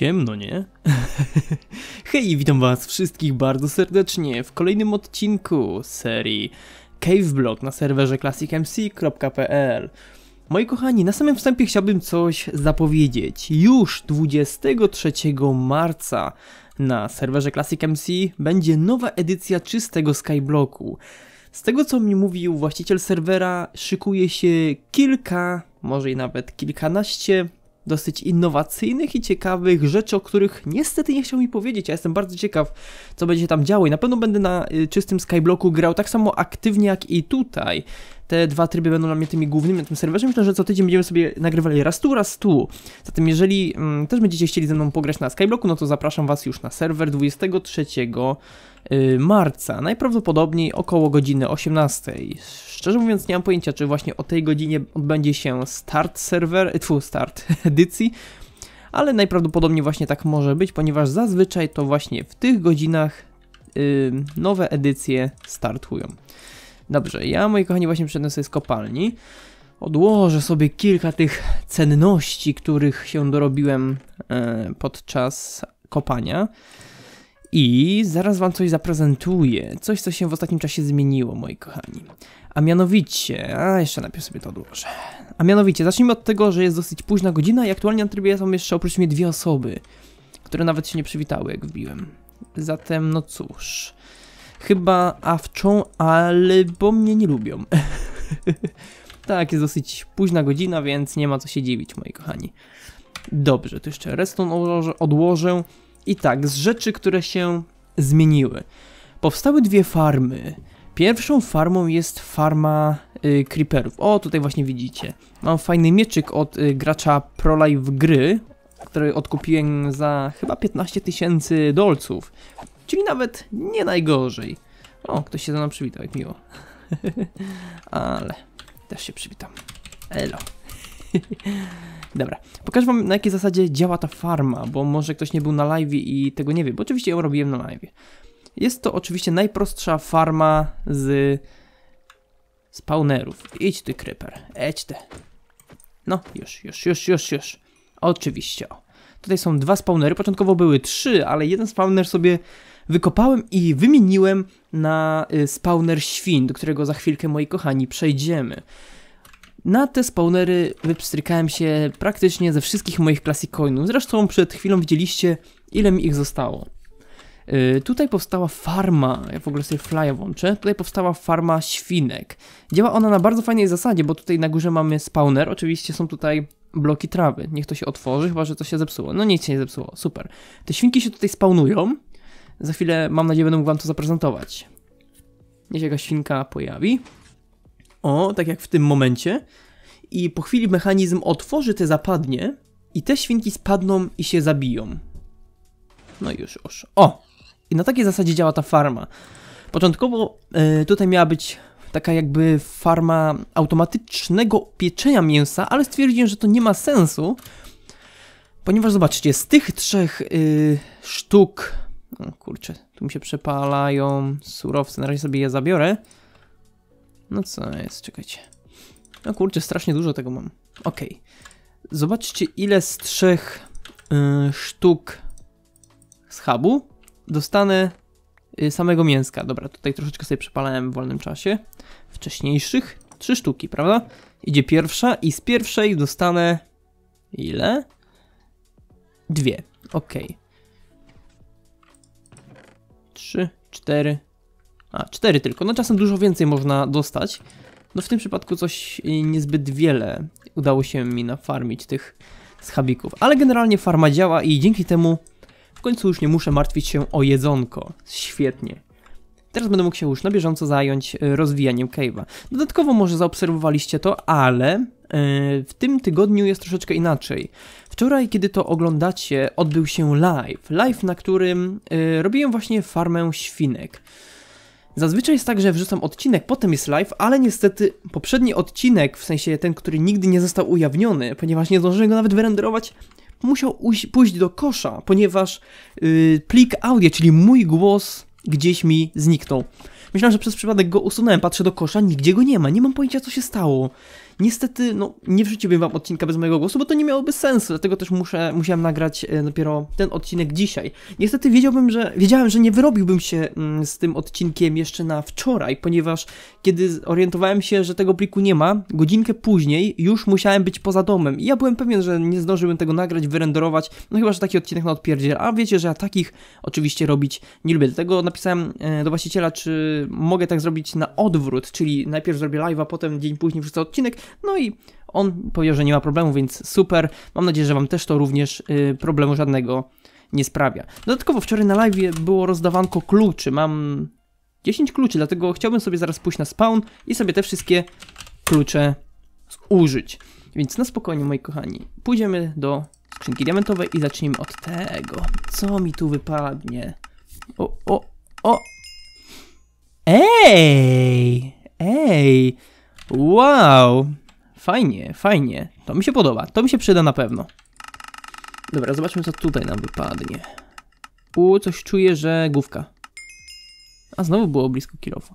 ciemno, nie? Hej, witam was wszystkich bardzo serdecznie w kolejnym odcinku serii Caveblog na serwerze classicmc.pl Moi kochani, na samym wstępie chciałbym coś zapowiedzieć. Już 23 marca na serwerze Classic MC będzie nowa edycja czystego Skyblocku. Z tego co mi mówił właściciel serwera, szykuje się kilka, może i nawet kilkanaście dosyć innowacyjnych i ciekawych rzeczy, o których niestety nie chciał mi powiedzieć. Ja jestem bardzo ciekaw, co będzie się tam działo i na pewno będę na y, czystym Skyblocku grał tak samo aktywnie jak i tutaj te dwa tryby będą dla mnie tymi głównymi na tym serwerze. Myślę, że co tydzień będziemy sobie nagrywali raz tu, raz tu. Zatem jeżeli mm, też będziecie chcieli ze mną pograć na Skyblocku, no to zapraszam Was już na serwer 23 y, marca, najprawdopodobniej około godziny 18. Szczerze mówiąc nie mam pojęcia, czy właśnie o tej godzinie odbędzie się start serwer, y, tfu, start edycji, ale najprawdopodobniej właśnie tak może być, ponieważ zazwyczaj to właśnie w tych godzinach yy, nowe edycje startują. Dobrze, ja moi kochani właśnie przyszedłem sobie z kopalni. Odłożę sobie kilka tych cenności, których się dorobiłem e, podczas kopania. I zaraz wam coś zaprezentuję. Coś, co się w ostatnim czasie zmieniło, moi kochani. A mianowicie, a jeszcze najpierw sobie to odłożę. A mianowicie, zacznijmy od tego, że jest dosyć późna godzina i aktualnie na trybie są jeszcze oprócz mnie dwie osoby, które nawet się nie przywitały, jak wbiłem. Zatem, no cóż chyba awczą, ale bo mnie nie lubią. tak, jest dosyć późna godzina, więc nie ma co się dziwić, moi kochani. Dobrze, to jeszcze redstone odłożę, odłożę. I tak, z rzeczy, które się zmieniły. Powstały dwie farmy. Pierwszą farmą jest farma y, creeperów. O, tutaj właśnie widzicie. Mam fajny mieczyk od y, gracza Prolife gry, który odkupiłem za chyba 15 tysięcy dolców. Czyli nawet nie najgorzej. O, ktoś się do nas przywitał, jak miło. Ale też się przywitam. Elo. Dobra, pokażę wam na jakiej zasadzie działa ta farma, bo może ktoś nie był na live i tego nie wie, bo oczywiście ją robiłem na live. Jest to oczywiście najprostsza farma z spawnerów. Idź ty kryper, edź ty. No, już, już, już, już, już. Oczywiście. Tutaj są dwa spawnery, początkowo były trzy, ale jeden spawner sobie wykopałem i wymieniłem na y, spawner świn, do którego za chwilkę, moi kochani, przejdziemy. Na te spawnery wypstrykałem się praktycznie ze wszystkich moich classic coinów. Zresztą przed chwilą widzieliście, ile mi ich zostało. Y, tutaj powstała farma, ja w ogóle sobie flya włączę, tutaj powstała farma świnek. Działa ona na bardzo fajnej zasadzie, bo tutaj na górze mamy spawner, oczywiście są tutaj bloki trawy. Niech to się otworzy, chyba że to się zepsuło. No nic się nie zepsuło, super. Te świnki się tutaj spawnują, za chwilę, mam nadzieję, będę mógł wam to zaprezentować. Niech jakaś świnka pojawi. O, tak jak w tym momencie. I po chwili mechanizm otworzy te zapadnie i te świnki spadną i się zabiją. No już, już. O! I na takiej zasadzie działa ta farma. Początkowo y, tutaj miała być taka jakby farma automatycznego pieczenia mięsa, ale stwierdziłem, że to nie ma sensu, ponieważ zobaczcie, z tych trzech y, sztuk kurczę, tu mi się przepalają surowce, na razie sobie je zabiorę. No co jest, czekajcie. No kurczę, strasznie dużo tego mam. Ok. Zobaczcie ile z trzech y, sztuk z hubu dostanę y, samego mięska. Dobra, tutaj troszeczkę sobie przepalałem w wolnym czasie. Wcześniejszych. Trzy sztuki, prawda? Idzie pierwsza i z pierwszej dostanę... Ile? Dwie. Okej. Okay. 3, 4, a 4 tylko. No czasem dużo więcej można dostać. No w tym przypadku coś y, niezbyt wiele udało się mi nafarmić tych schabików. Ale generalnie farma działa i dzięki temu w końcu już nie muszę martwić się o jedzonko. Świetnie. Teraz będę mógł się już na bieżąco zająć y, rozwijaniem cave'a. Dodatkowo może zaobserwowaliście to, ale E, w tym tygodniu jest troszeczkę inaczej. Wczoraj, kiedy to oglądacie, odbył się live. Live, na którym e, robiłem właśnie farmę świnek. Zazwyczaj jest tak, że wrzucam odcinek, potem jest live, ale niestety poprzedni odcinek, w sensie ten, który nigdy nie został ujawniony, ponieważ nie zdążyłem go nawet wyrenderować, musiał pójść do kosza, ponieważ yy, plik audio, czyli mój głos, gdzieś mi zniknął. Myślałem, że przez przypadek go usunąłem, patrzę do kosza, nigdzie go nie ma, nie mam pojęcia co się stało. Niestety, no, nie wrzuciłbym wam odcinka bez mojego głosu, bo to nie miałoby sensu, dlatego też muszę, musiałem nagrać e, dopiero ten odcinek dzisiaj. Niestety wiedziałbym, że, wiedziałem, że nie wyrobiłbym się mm, z tym odcinkiem jeszcze na wczoraj, ponieważ kiedy orientowałem się, że tego pliku nie ma, godzinkę później już musiałem być poza domem i ja byłem pewien, że nie zdążyłbym tego nagrać, wyrenderować, no chyba, że taki odcinek na odpierdziel, a wiecie, że ja takich oczywiście robić nie lubię, dlatego napisałem e, do właściciela, czy mogę tak zrobić na odwrót, czyli najpierw zrobię live'a, potem dzień później wrzucę odcinek, no i on powiedział, że nie ma problemu, więc super. Mam nadzieję, że Wam też to również y, problemu żadnego nie sprawia. Dodatkowo wczoraj na live było rozdawanko kluczy. Mam 10 kluczy, dlatego chciałbym sobie zaraz pójść na spawn i sobie te wszystkie klucze użyć. Więc na spokojnie, moi kochani, pójdziemy do skrzynki diamentowej i zacznijmy od tego. Co mi tu wypadnie? O, o, o! Ej! Ej! Wow! Fajnie, fajnie. To mi się podoba. To mi się przyda na pewno. Dobra, zobaczmy co tutaj nam wypadnie. U, coś czuję, że główka. A znowu było blisko kierowca.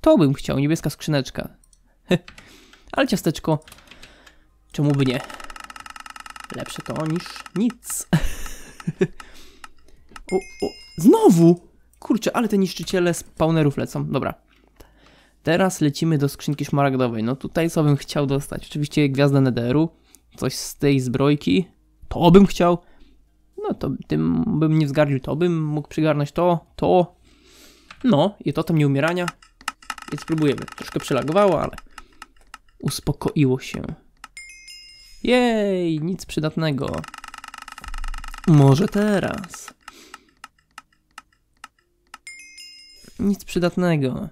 To bym chciał, niebieska skrzyneczka. Ale ciasteczko, czemu by nie? Lepsze to niż nic. o, o, znowu! Kurczę, ale te niszczyciele spawnerów lecą. Dobra, Teraz lecimy do skrzynki szmaragdowej. No tutaj co bym chciał dostać? Oczywiście gwiazda nederu, coś z tej zbrojki. To bym chciał. No to tym bym nie wzgardził, to bym mógł przygarnąć to, to. No i to tam nie umierania. Więc spróbujemy. Troszkę przelagowało, ale uspokoiło się. Jej, nic przydatnego. Może teraz. Nic przydatnego.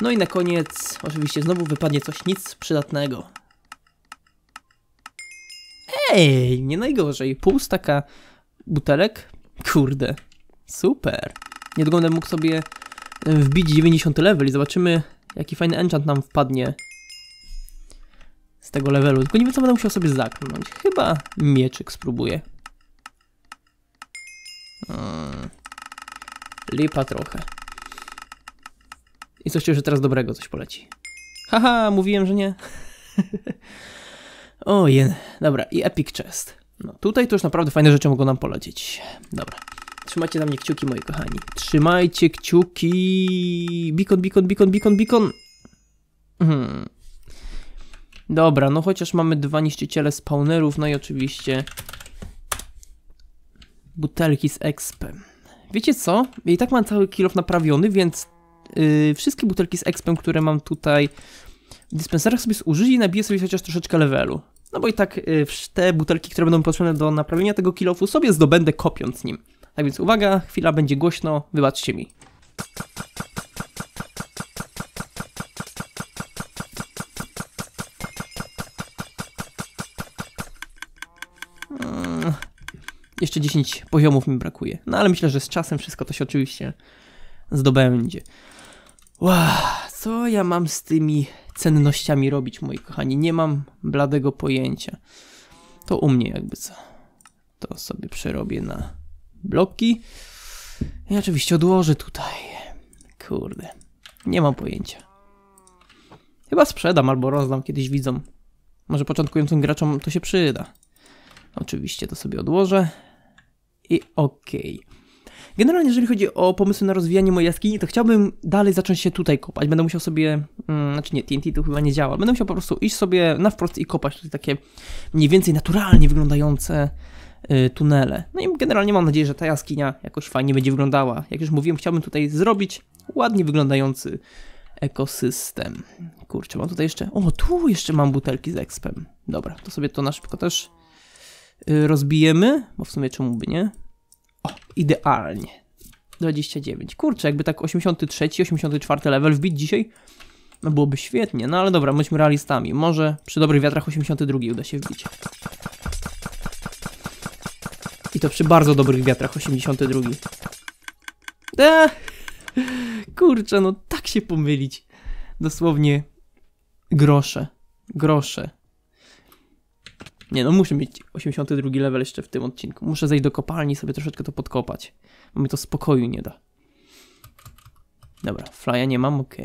No i na koniec, oczywiście znowu wypadnie coś nic przydatnego. Ej, nie najgorzej. Pół staka butelek? Kurde, super. Niedługo będę mógł sobie e, wbić 90 level i zobaczymy, jaki fajny enchant nam wpadnie z tego levelu. Tylko nie wiem, co będę musiał sobie zaknąć. Chyba mieczyk spróbuję. Hmm. Lipa trochę. I coś chciał, że teraz dobrego coś poleci. Haha, mówiłem, że nie. o Dobra, i Epic Chest. No tutaj to już naprawdę fajne rzeczy mogą nam polecieć. Dobra. Trzymajcie na mnie kciuki, moi kochani. Trzymajcie kciuki. Bikon, bikon, bikon, bikon, bikon. Hmm. Dobra, no chociaż mamy dwa niszczyciele spawnerów, no i oczywiście butelki z expem. Wiecie co? I tak mam cały kilof naprawiony, więc yy, wszystkie butelki z expem, które mam tutaj w dyspensarach sobie zużyli i nabiję sobie chociaż troszeczkę levelu. No bo i tak yy, te butelki, które będą potrzebne do naprawienia tego kilofu sobie zdobędę kopiąc nim. Tak więc uwaga, chwila będzie głośno, wybaczcie mi. Mm. jeszcze 10 poziomów mi brakuje. No ale myślę, że z czasem wszystko to się oczywiście zdobędzie. Wow, co ja mam z tymi cennościami robić, moi kochani? Nie mam bladego pojęcia. To u mnie jakby co. To sobie przerobię na bloki. I oczywiście odłożę tutaj. Kurde. Nie mam pojęcia. Chyba sprzedam albo rozdam kiedyś widzom. Może początkującym graczom to się przyda. Oczywiście to sobie odłożę. I okej. Okay. Generalnie, jeżeli chodzi o pomysły na rozwijanie mojej jaskini, to chciałbym dalej zacząć się tutaj kopać. Będę musiał sobie, mm, znaczy nie, TNT tu chyba nie działa. Będę musiał po prostu iść sobie na wprost i kopać tutaj takie mniej więcej naturalnie wyglądające y, tunele. No i generalnie mam nadzieję, że ta jaskinia jakoś fajnie będzie wyglądała. Jak już mówiłem, chciałbym tutaj zrobić ładnie wyglądający ekosystem. Kurczę, mam tutaj jeszcze... O, tu jeszcze mam butelki z expem. Dobra, to sobie to na szybko też y, rozbijemy, bo w sumie czemu by nie? idealnie. 29. Kurczę, jakby tak 83, 84 level wbić dzisiaj, no byłoby świetnie. No ale dobra, bądźmy realistami. Może przy dobrych wiatrach 82 uda się wbić. I to przy bardzo dobrych wiatrach 82. Eee, kurczę, no tak się pomylić. Dosłownie grosze. Grosze. Nie, no muszę mieć 82 level jeszcze w tym odcinku. Muszę zejść do kopalni i sobie troszeczkę to podkopać. Bo mi to spokoju nie da. Dobra, flya nie mam, ok.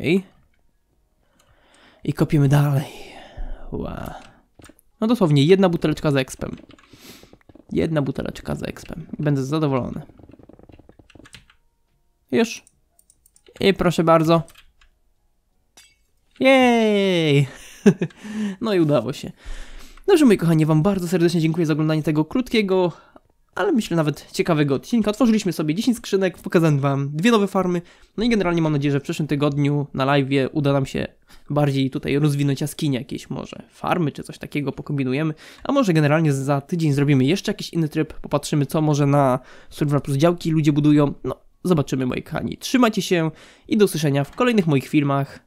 I kopiemy dalej. No dosłownie, jedna buteleczka z expem. Jedna buteleczka z expem. będę zadowolony. Już. I proszę bardzo. Jej! No i udało się. No, że moi kochani, wam bardzo serdecznie dziękuję za oglądanie tego krótkiego, ale myślę nawet ciekawego odcinka. Otworzyliśmy sobie 10 skrzynek, pokazałem wam dwie nowe farmy, no i generalnie mam nadzieję, że w przyszłym tygodniu na live uda nam się bardziej tutaj rozwinąć jaskinie jakieś może, farmy czy coś takiego pokombinujemy, a może generalnie za tydzień zrobimy jeszcze jakiś inny tryb, popatrzymy co może na Survival Plus działki ludzie budują, no zobaczymy moi kochani. Trzymajcie się i do usłyszenia w kolejnych moich filmach,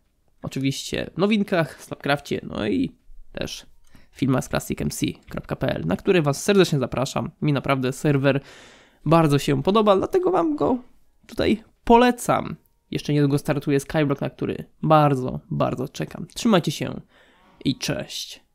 oczywiście nowinkach, Snapcrafcie, no i też filmasklasicmc.pl, na który Was serdecznie zapraszam. Mi naprawdę serwer bardzo się podoba, dlatego Wam go tutaj polecam. Jeszcze niedługo startuje Skyblock, na który bardzo, bardzo czekam. Trzymajcie się i cześć.